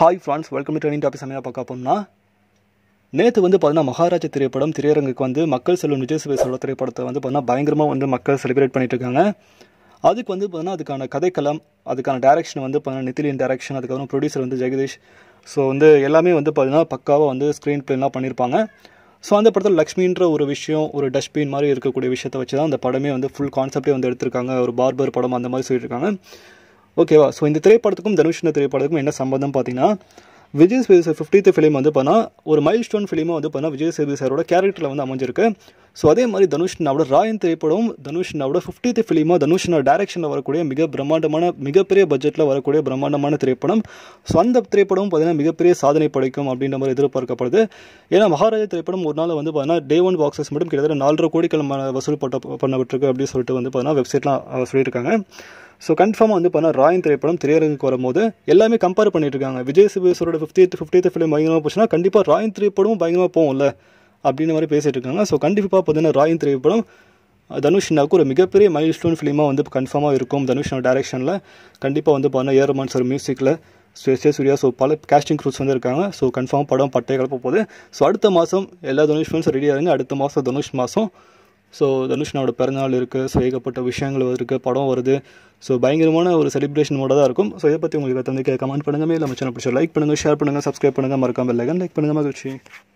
hi friends welcome to training topic சமையல் பார்க்க போம்னா நேற்று வந்து பார்த்தீங்கன்னா மகாராஜ திரைப்படம் திரையரங்குக்கு வந்து மக்கள் செல்வம் விஜய் சேவை திரைப்படத்தை வந்து பார்த்தீங்கன்னா பயங்கரமாக வந்து மக்கள் செலிப்ரேட் பண்ணிட்டு இருக்காங்க அதுக்கு வந்து பார்த்தீங்கன்னா அதுக்கான கதைக்களம் அதுக்கான டேரக்ஷன் வந்து பார்த்தீங்கன்னா நித்திலியன் டேரக்ஷன் அதுக்கப்புறம் ப்ரொடியூசர் வந்து ஜெகதீஷ் ஸோ வந்து எல்லாமே வந்து பார்த்தீங்கன்னா பக்காவாக வந்து ஸ்க்ரீன் பிளேலாம் பண்ணியிருப்பாங்க ஸோ அந்த படத்தில் லக்ஷ்மின்ற ஒரு விஷயம் ஒரு டஸ்ட்பின் மாதிரி இருக்கக்கூடிய விஷயத்தை வச்சு தான் அந்த படமே வந்து ஃபுல் கான்செப்டே வந்து எடுத்திருக்காங்க ஒரு பார்பர் படம் அந்த மாதிரி சொல்லியிருக்காங்க ஓகேவா ஸோ இந்த திரைப்படத்துக்கும் தனுஷ் இந்த திரைப்படத்துக்கும் என்ன சம்பந்தம் பார்த்தீங்கன்னா Vijay Sethu sir fiftieth film வந்து பார்த்தா ஒரு மைல் ஸ்டோன் ஃபிலிமும் வந்து பார்த்தா விஜய் சேது சாரோட கேரக்டரில் வந்து அமைஞ்சிருக்கு ஸோ அதே மாதிரி நாவோட ராயன் திரைப்படம் நாவோட ஃபிஃப்டித் ஃபிலிமாக தனுஷ்னா டேரக்ஷனில் வரக்கூடிய மிக பிரம்மாண்டமான மிகப்பெரிய பட்ஜெட்டில் வரக்கூடிய பிரம்மாண்டமான திரைப்படம் ஸோ அந்த திரைப்படம் பார்த்தீங்கன்னா மிகப்பெரிய சாதனை படைக்கும் அப்படின்ற மாதிரி எதிர்பார்க்கப்படுது ஏன்னா மகாராஜா திரைப்படம் ஒரு நாள் வந்து பார்த்தீங்கன்னா டே ஒன் பாக்ஸஸ் மட்டும் கிட்டத்தட்ட நாலரை கோடிக்கிழமை வசூல் பட்ட பண்ணப்பட்டிருக்கு அப்படின்னு சொல்லிட்டு வந்து பார்த்தீங்கன்னா வெப்சைட்லாம் சொல்லியிருக்காங்க ஸோ கன்ஃபார்மாக வந்து பண்ணால் ராயின் திரைப்படம் திரையரங்குக்கு வரும்போது எல்லாமே கம்பேர் பண்ணிட்டு இருக்காங்க விஜய் சிவேஸ்வரோட ஃபிஃப்டித் ஃபிஃப்டித் ஃபிலிம் பயங்கரமாக போச்சுன்னா கண்டிப்பாக ராயின் திரைப்படமும் பயங்கரமாக போகும்ல அப்படின்ற மாதிரி பேசிகிட்டு இருக்காங்க ஸோ கண்டிப்பாக பார்த்தீங்கன்னா ராயின் திரைப்படம் தனுஷ்னாவுக்கு ஒரு மிகப்பெரிய மைல் ஸ்டோன் ஃபிலிமாக வந்து கன்ஃபார்மாக இருக்கும் தனுஷனோட டேரக்ஷனில் கண்டிப்பாக வந்து பார்த்தா ஏரமான் சார் மியூசிக்கில் ஸ்ரே சூர்யா ஸோ பல கேஸ்டிங் க்ரூஸ் வந்து இருக்காங்க ஸோ கன்ஃபார்ம் படம் பட்டைய கிளப்ப போகுது ஸோ அடுத்த மாதம் எல்லா தனுஷ் ஃபிலிம்ஸும் ரெடியாக இருங்க அடுத்த மாதம் தனுஷ் மாதம் ஸோ தனுஷ்னாவோட பிறந்தநாள் இருக்குது ஸோ ஏகப்பட்ட விஷயங்கள் இருக்குது படம் வருது ஸோ பயங்கரமான ஒரு செலிப்ரேஷன் மோட தான் இருக்கும் ஸோ இதை பற்றி உங்களுக்கு தந்தைக்கு கமெண்ட் பண்ணுங்கள் இல்லை மச்சனை பிடிச்சி லைக் பண்ணுங்கள் ஷேர் பண்ணுங்கள் சப்ஸ்கிரைப் பண்ணுங்கள் மறக்காமல் லைக் பண்ணுங்கள் மகிழ்ச்சி